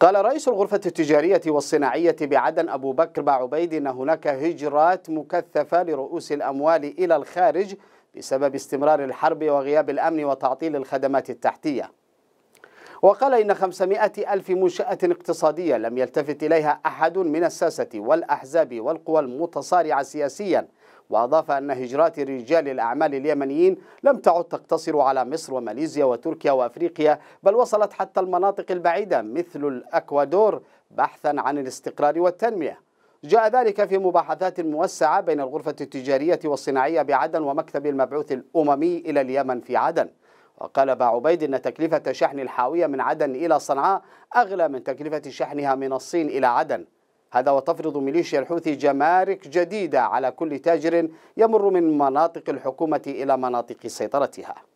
قال رئيس الغرفة التجارية والصناعية بعدن أبو بكر باعبيد أن هناك هجرات مكثفة لرؤوس الأموال إلى الخارج بسبب استمرار الحرب وغياب الأمن وتعطيل الخدمات التحتية وقال إن 500 ألف منشأة اقتصادية لم يلتفت إليها أحد من الساسة والأحزاب والقوى المتصارعة سياسياً وأضاف أن هجرات رجال الأعمال اليمنيين لم تعد تقتصر على مصر وماليزيا وتركيا وأفريقيا بل وصلت حتى المناطق البعيدة مثل الأكوادور بحثا عن الاستقرار والتنمية جاء ذلك في مباحثات موسعة بين الغرفة التجارية والصناعية بعدن ومكتب المبعوث الأممي إلى اليمن في عدن وقال أبا عبيد أن تكلفة شحن الحاوية من عدن إلى صنعاء أغلى من تكلفة شحنها من الصين إلى عدن هذا وتفرض ميليشيا الحوثي جمارك جديدة على كل تاجر يمر من مناطق الحكومة إلى مناطق سيطرتها